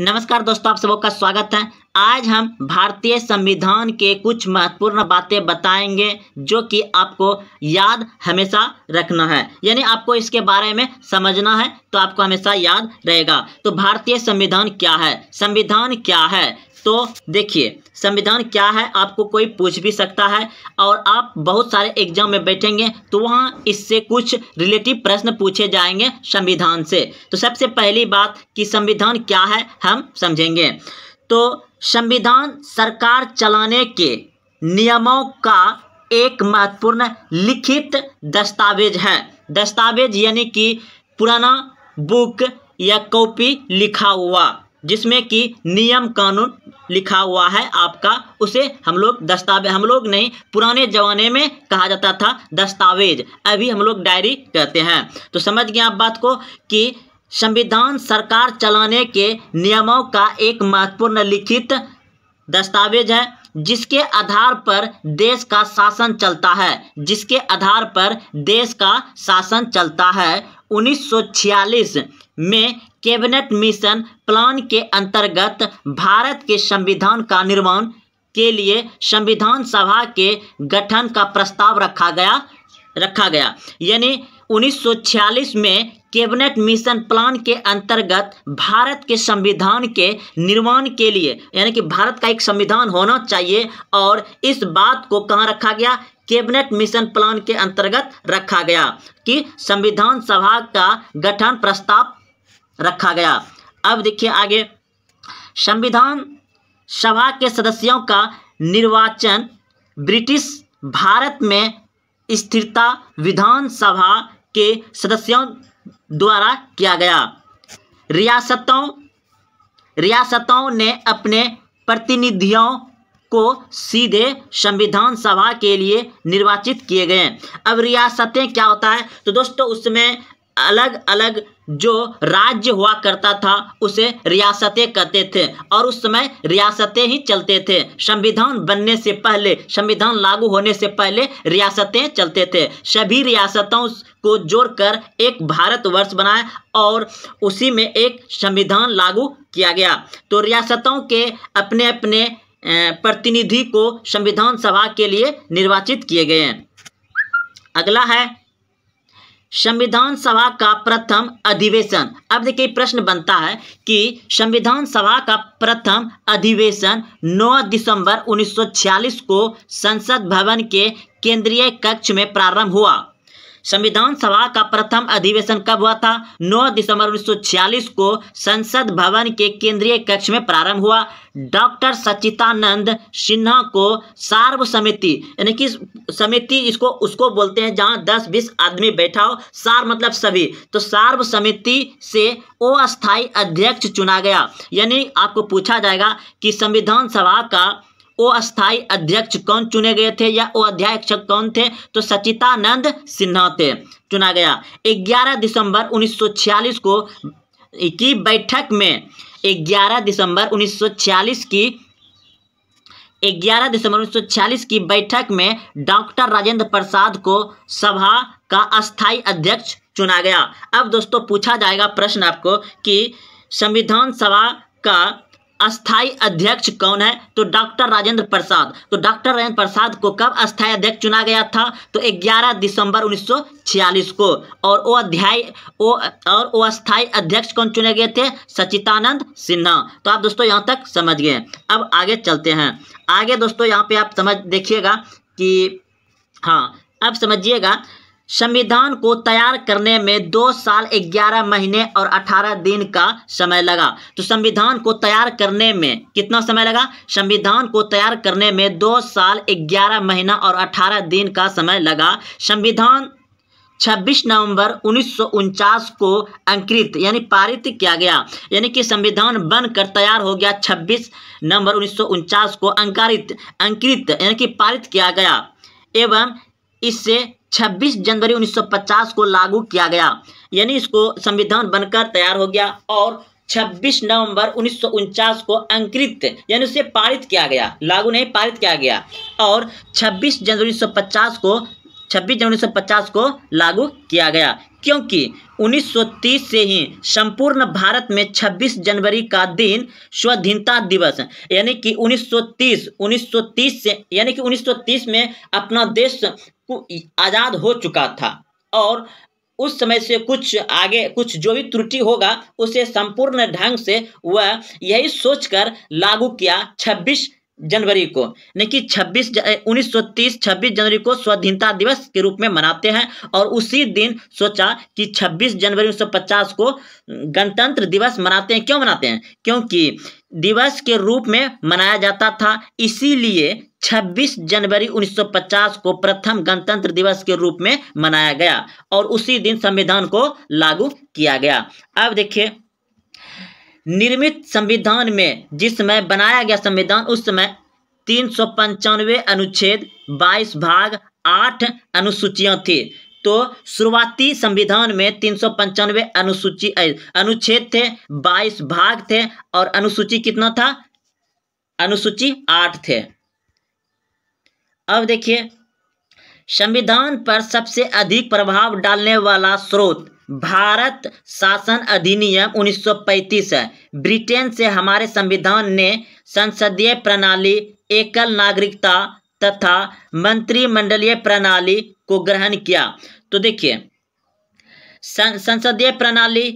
नमस्कार दोस्तों आप सब का स्वागत है आज हम भारतीय संविधान के कुछ महत्वपूर्ण बातें बताएंगे जो कि आपको याद हमेशा रखना है यानी आपको इसके बारे में समझना है तो आपको हमेशा याद रहेगा तो भारतीय संविधान क्या है संविधान क्या है तो देखिए संविधान क्या है आपको कोई पूछ भी सकता है और आप बहुत सारे एग्जाम में बैठेंगे तो वहाँ इससे कुछ रिलेटिव प्रश्न पूछे जाएंगे संविधान से तो सबसे पहली बात कि संविधान क्या है हम समझेंगे तो संविधान सरकार चलाने के नियमों का एक महत्वपूर्ण लिखित दस्तावेज है दस्तावेज यानी कि पुराना बुक या कॉपी लिखा हुआ जिसमें कि नियम कानून लिखा हुआ है आपका उसे हम लोग दस्तावेज हम लोग नहीं पुराने ज़माने में कहा जाता था दस्तावेज अभी हम लोग डायरी कहते हैं तो समझ गए आप बात को कि संविधान सरकार चलाने के नियमों का एक महत्वपूर्ण लिखित दस्तावेज है जिसके आधार पर देश का शासन चलता है जिसके आधार पर देश का शासन चलता है 1946 में कैबिनेट मिशन प्लान के अंतर्गत भारत के संविधान का निर्माण के लिए संविधान सभा के गठन का प्रस्ताव रखा गया रखा गया यानी 1946 में कैबिनेट मिशन प्लान के अंतर्गत भारत के संविधान के निर्माण के लिए यानी कि भारत का एक संविधान होना चाहिए और इस बात को कहाँ रखा गया कैबिनेट मिशन प्लान के अंतर्गत रखा गया कि संविधान सभा का गठन प्रस्ताव रखा गया अब देखिए आगे संविधान सभा के सदस्यों का निर्वाचन ब्रिटिश भारत में स्थिरता विधानसभा के सदस्यों द्वारा किया गया रियासतों रियासतों ने अपने प्रतिनिधियों को सीधे संविधान सभा के लिए निर्वाचित किए गए अब रियासतें क्या होता है तो दोस्तों उसमें अलग अलग जो राज्य हुआ करता था उसे रियासतें कहते थे और उस समय रियासतें ही चलते थे संविधान बनने से पहले संविधान लागू होने से पहले रियासतें चलते थे सभी रियासतों को जोड़कर एक भारतवर्ष बनाया और उसी में एक संविधान लागू किया गया तो रियासतों के अपने अपने प्रतिनिधि को संविधान सभा के लिए निर्वाचित किए गए हैं अगला है संविधान सभा का प्रथम अधिवेशन अब देखिए प्रश्न बनता है कि संविधान सभा का प्रथम अधिवेशन 9 दिसंबर 1946 को संसद भवन के केंद्रीय कक्ष में प्रारंभ हुआ संविधान सभा का प्रथम अधिवेशन कब हुआ था 9 दिसंबर 1946 को संसद भवन के केंद्रीय कक्ष में प्रारंभ हुआ डॉक्टर सचितानंद सिन्हा को सार्वसमिति यानी कि समिति इसको उसको बोलते हैं जहां 10-20 आदमी बैठा हो सार मतलब सभी तो सार्वसमिति से अस्थायी अध्यक्ष चुना गया यानी आपको पूछा जाएगा कि संविधान सभा का को अस्थाई अध्यक्ष कौन चुने गए थे या वो अध्यक्ष कौन थे तो सचितानंद सिन्हा थे चुना गया 11 दिसंबर 1946 को की बैठक में 11 दिसंबर 1946 की 11 दिसंबर 1946 की बैठक में डॉक्टर राजेंद्र प्रसाद को सभा का अस्थाई अध्यक्ष चुना गया अब दोस्तों पूछा जाएगा प्रश्न आपको कि संविधान सभा का अस्थाई अध्यक्ष कौन है तो डॉक्टर राजेंद्र प्रसाद तो डॉक्टर राजेंद्र प्रसाद को कब अस्थाई अध्यक्ष चुना गया था तो 11 दिसंबर 1946 को और वो अध्याय वो और वो अस्थाई अध्यक्ष कौन चुने गए थे सचितानंद सिन्हा तो आप दोस्तों यहाँ तक समझ गए अब आगे चलते हैं आगे दोस्तों यहाँ पे आप समझ देखिएगा कि हाँ अब समझिएगा संविधान को तैयार करने में दो साल ग्यारह महीने और अठारह दिन का समय लगा तो संविधान को तैयार करने में कितना समय लगा संविधान को तैयार करने में दो साल ग्यारह महीना और अठारह दिन का समय लगा संविधान 26 नवंबर उन्नीस को अंकृत यानी पारित किया गया यानी कि संविधान बनकर तैयार हो गया 26 नवंबर उन्नीस को अंकारित अंकृत यानी कि पारित किया गया एवं इससे 26 जनवरी 1950 को लागू किया गया यानी इसको संविधान बनकर तैयार हो गया और 26 नवंबर उन्नीस को अंकृत यानी उसे पारित किया गया लागू नहीं पारित किया गया और 26 जनवरी 1950 को 26 जनवरी 1950 को लागू किया गया क्योंकि 1930 से ही संपूर्ण भारत में 26 जनवरी का दिन स्वाधीनता दिवस यानी कि 1930 1930 से यानी कि 1930 में अपना देश आज़ाद हो चुका था और उस समय से कुछ आगे कुछ जो भी त्रुटि होगा उसे संपूर्ण ढंग से वह यही सोचकर लागू किया 26 जनवरी को यानी कि छब्बीस उन्नीस सौ तीस छब्बीस जनवरी को स्वाधीनता दिवस के रूप में मनाते हैं और उसी दिन सोचा कि 26 जनवरी 1950 को गणतंत्र दिवस मनाते हैं क्यों मनाते हैं क्योंकि दिवस के रूप में मनाया जाता था इसीलिए 26 जनवरी 1950 को प्रथम गणतंत्र दिवस के रूप में मनाया गया और उसी दिन संविधान को लागू किया गया अब देखिए निर्मित संविधान में जिस समय बनाया गया संविधान उस समय तीन सौ पंचानवे अनुच्छेद बाईस भाग आठ अनुसूचियां थी तो शुरुआती संविधान में तीन सौ पंचानवे अनुसूची अनुच्छेद थे बाईस भाग थे और अनुसूची कितना था अनुसूची आठ थे अब देखिए संविधान पर सबसे अधिक प्रभाव डालने वाला स्रोत भारत शासन अधिनियम 1935 है ब्रिटेन से हमारे संविधान ने संसदीय प्रणाली एकल नागरिकता तथा मंत्रिमंडलीय प्रणाली को ग्रहण किया तो देखिए संसदीय प्रणाली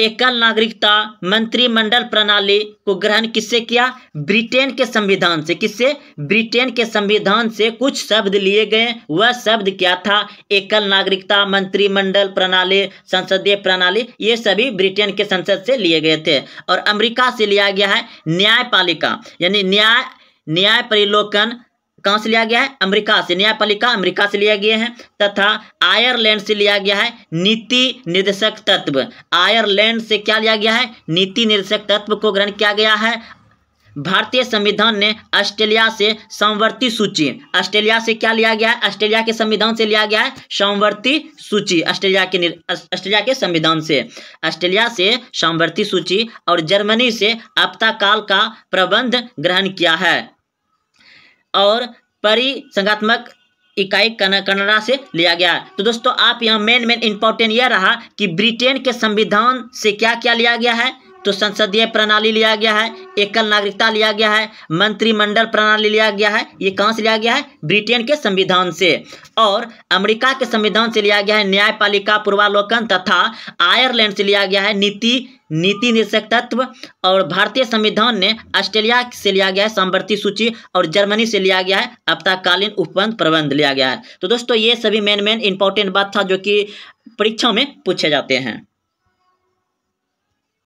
एकल नागरिकता मंत्रिमंडल प्रणाली को ग्रहण किससे किया ब्रिटेन के संविधान से किससे ब्रिटेन के संविधान से कुछ शब्द लिए गए वह शब्द क्या था एकल नागरिकता मंत्रिमंडल प्रणाली संसदीय प्रणाली ये सभी ब्रिटेन के संसद से लिए गए थे और अमेरिका से लिया गया है न्यायपालिका यानी न्याय न्याय परिलोकन कहां से लिया गया है अमेरिका से न्यायपालिका अमेरिका से लिया गया है तथा आयरलैंड से लिया गया है नीति निर्देशक तत्व आयरलैंड से क्या लिया गया है नीति निर्देशक तत्व को ग्रहण किया गया है भारतीय संविधान ने ऑस्ट्रेलिया से संवर्ती सूची ऑस्ट्रेलिया से क्या लिया गया है ऑस्ट्रेलिया के संविधान से लिया गया है संवर्ती सूची ऑस्ट्रेलिया के ऑस्ट्रेलिया के संविधान से ऑस्ट्रेलिया से संवर्ती सूची और जर्मनी से आपता काल का प्रबंध ग्रहण किया है और परिसंगात्मक इकाई कनाडा से लिया गया तो दोस्तों आप यहाँ मेन मेन इंपॉर्टेंट यह रहा कि ब्रिटेन के संविधान से क्या क्या लिया गया है तो संसदीय प्रणाली लिया गया है एकल नागरिकता लिया गया है मंत्रिमंडल प्रणाली लिया गया है ये कहाँ से लिया गया है ब्रिटेन के संविधान से और अमेरिका के संविधान से लिया गया है न्यायपालिका पूर्वालोकन तथा आयरलैंड से लिया गया है नीति नीति निषेक तत्व और भारतीय संविधान ने ऑस्ट्रेलिया से लिया गया है सामवर्ती सूची और जर्मनी से लिया गया है आपातकालीन उपबंध प्रबंध लिया गया है तो दोस्तों ये सभी मेन मेन इंपॉर्टेंट बात था जो कि परीक्षा में पूछे जाते हैं